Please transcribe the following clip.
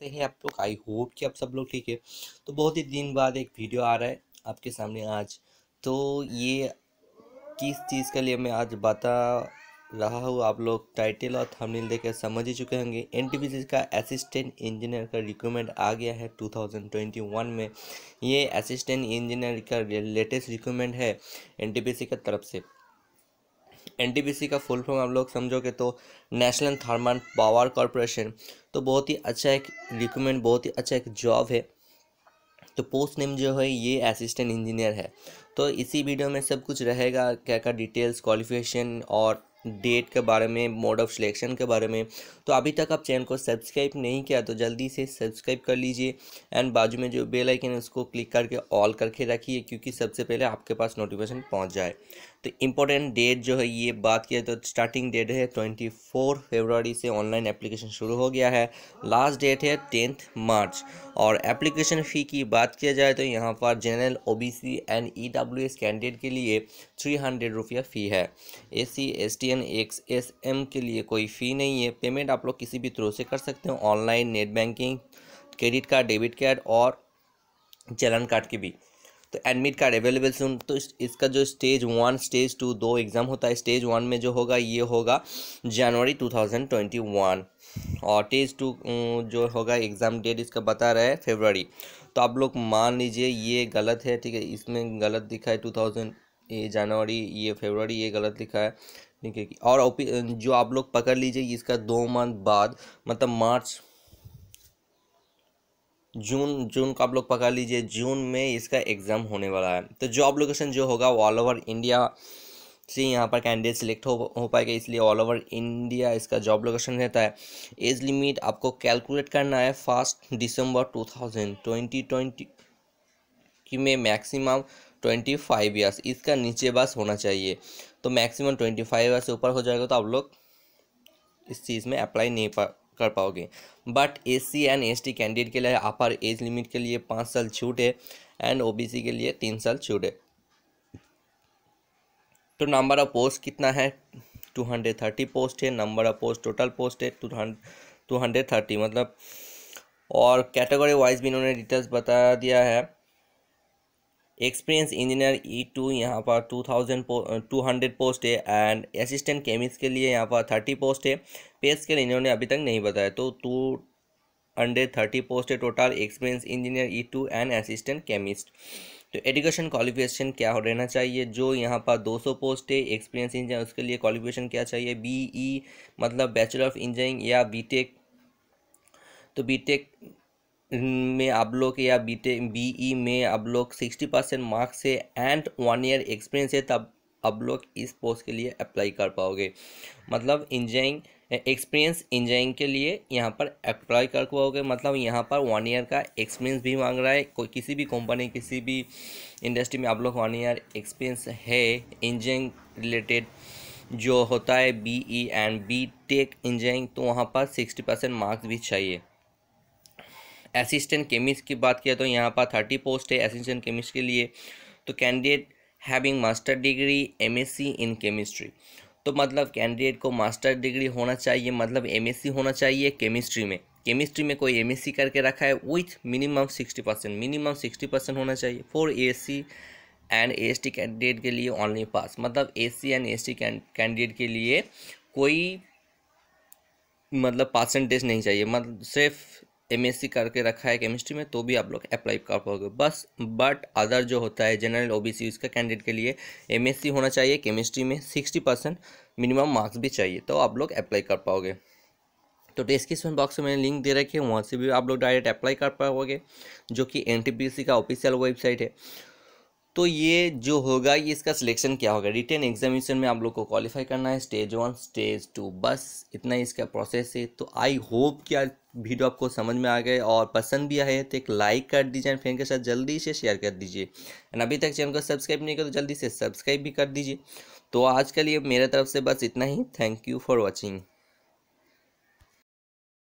कैसे हैं आप लोग आई होप कि आप सब लोग ठीक है तो बहुत ही दिन बाद एक वीडियो आ रहा है आपके सामने आज तो ये किस चीज़ के लिए मैं आज बता रहा हूँ आप लोग टाइटल और थंबनेल देखकर समझ ही चुके होंगे एन का असिस्टेंट इंजीनियर का रिक्वायरमेंट आ गया है 2021 में ये असिस्टेंट इंजीनियर का लेटेस्ट रिक्वायरमेंट है एन का तरफ से एन का फुल फॉर्म आप लोग समझोगे तो नेशनल थर्मल पावर कॉरपोरेशन तो बहुत ही अच्छा एक रिक्रूमेंट बहुत ही अच्छा एक जॉब है तो पोस्ट नेम जो है ये असिस्टेंट इंजीनियर है तो इसी वीडियो में सब कुछ रहेगा क्या क्या डिटेल्स क्वालिफिकेशन और डेट के बारे में मोड ऑफ सिलेक्शन के बारे में तो अभी तक आप चैनल को सब्सक्राइब नहीं किया तो जल्दी से सब्सक्राइब कर लीजिए एंड बाजू में जो बेल आइकन है उसको क्लिक करके ऑल करके रखिए क्योंकि सबसे पहले आपके पास नोटिफिकेशन पहुंच जाए तो इम्पोर्टेंट डेट जो है ये बात किया तो स्टार्टिंग डेट है ट्वेंटी फोर फेबरवरी से ऑनलाइन एप्लीकेशन शुरू हो गया है लास्ट डेट है टेंथ मार्च और एप्लीकेशन फ़ी की बात किया जाए तो यहाँ पर general O B C and E W S candidate के लिए थ्री हंड्रेड रुपया फ़ी है A C S T N X S M के लिए कोई फ़ी नहीं है पेमेंट आप लोग किसी भी थ्रू से कर सकते हो online net banking credit card debit card और चलन कार्ड के भी तो एडमिट कार्ड अवेलेबल सुन तो इस, इसका जो स्टेज वन स्टेज टू दो एग्ज़ाम होता है स्टेज वन में जो होगा ये होगा January two thousand twenty one और स्टेज टू जो होगा एग्ज़ाम डेट इसका बता रहा है फेबररी तो आप लोग मान लीजिए ये गलत है ठीक है इसमें गलत दिखा है टू थाउजेंड ये जनवरी ये फेबररी ये गलत लिखा है ठीक है और जो आप लोग पकड़ लीजिए इसका दो मंथ बाद मतलब मार्च जून जून का आप लोग पकड़ लीजिए जून में इसका एग्ज़ाम होने वाला है तो जॉब लोकेशन जो होगा वो ऑल ओवर इंडिया से यहाँ पर कैंडिडेट सिलेक्ट हो हो पाएगा इसलिए ऑल ओवर इंडिया इसका जॉब लोकेशन रहता है एज लिमिट आपको कैलकुलेट करना है first December two thousand twenty twenty की में मैक्सिमम ट्वेंटी फाइव ईयर्स इसका नीचे बस होना चाहिए तो मैक्सिमम ट्वेंटी फाइव ईयर्स से ऊपर हो जाएगा तो आप लोग इस चीज़ में अप्लाई नहीं पा कर पाओगे but S C and S T candidate के लिए अपर एज लिमिट के लिए पाँच साल छूट है एंड ओ बी सी के लिए तीन साल छूट है तो नंबर ऑफ पोस्ट कितना है टू हंड्रेड थर्टी पोस्ट है number of post total post है टू हंड्रेड थर्टी मतलब और कैटेगरी वाइज भी इन्होंने डिटेल्स बता दिया है experience engineer E e two यहाँ पर two thousand two hundred post है एंड असिस्टेंट केमिस्ट के लिए यहाँ पर थर्टी पोस्ट है पे स्केल इन्होंने अभी तक नहीं बताया तो टू हंड्रेड थर्टी पोस्ट है total experience engineer E two and assistant chemist तो एजुकेशन क्वालिफिकेशन क्या रहना चाहिए जो यहाँ पर दो सौ पोस्ट है एक्सपीरियंस इंजीनियर उसके लिए क्वालिफिकेशन क्या चाहिए बी ई e मतलब बैचलर ऑफ इंजीनियरिंग या बी टेक तो बी टेक में आप लोग या बी टे बी में आप लोग सिक्सटी परसेंट मार्क्स है एंड वन ईयर एक्सपीरियंस है तब आप लोग इस पोस्ट के लिए अप्लाई कर पाओगे मतलब इंजीनियरिंग एक्सपीरियंस इंजीनियरिंग के लिए यहाँ पर अप्लाई कर पाओगे मतलब यहाँ पर वन ईयर का एक्सपीरियंस भी मांग रहा है कोई किसी भी कंपनी किसी भी इंडस्ट्री में आप लोग वन ईयर एक्सपीरियंस है इंजीनियरिंग रिलेटेड जो होता है E and B tech engineering तो वहाँ पर सिक्सटी परसेंट मार्क्स भी चाहिए असिस्टेंट केमिस्ट की बात किया तो यहाँ पर थर्टी पोस्ट है असिस्टेंट केमिस्ट के लिए तो candidate having master degree MSc in chemistry तो मतलब कैंडिडेट को मास्टर डिग्री होना चाहिए मतलब एमएससी होना चाहिए केमिस्ट्री में केमिस्ट्री में कोई एमएससी करके रखा है with minimum sixty percent minimum sixty percent होना चाहिए for ASC and AST candidate के लिए ऑनली पास मतलब एससी एंड एसटी कैंडिडेट के लिए कोई मतलब परसेंटेज नहीं चाहिए मतलब सिर्फ एम करके रखा है केमिस्ट्री में तो भी आप लोग अप्लाई कर पाओगे बस बट अदर जो होता है जनरल ओबीसी उसका कैंडिडेट के लिए एम होना चाहिए केमिस्ट्री में सिक्सटी परसेंट मिनिमम मार्क्स भी चाहिए तो आप लोग अप्लाई कर पाओगे तो डिस्क्रिप्शन बॉक्स में मैंने लिंक दे रखी है वहाँ से भी आप लोग डायरेक्ट अप्लाई कर पाओगे जो कि एन का ऑफिशियल वेबसाइट है तो ये जो होगा ये इसका सिलेक्शन क्या होगा रिटर्न एग्जामिनेशन में आप लोग को क्वालिफाई करना है स्टेज वन स्टेज टू बस इतना ही इसका प्रोसेस है तो आई होप कि आज वीडियो आपको समझ में आ गए और पसंद भी आए तो एक लाइक कर दीजिए फ्रेंड के साथ जल्दी से शेयर कर दीजिए एंड अभी तक चैनल को सब्सक्राइब नहीं करो तो जल्दी से सब्सक्राइब भी कर दीजिए तो आज के लिए मेरे तरफ से बस इतना ही थैंक यू फॉर वॉचिंग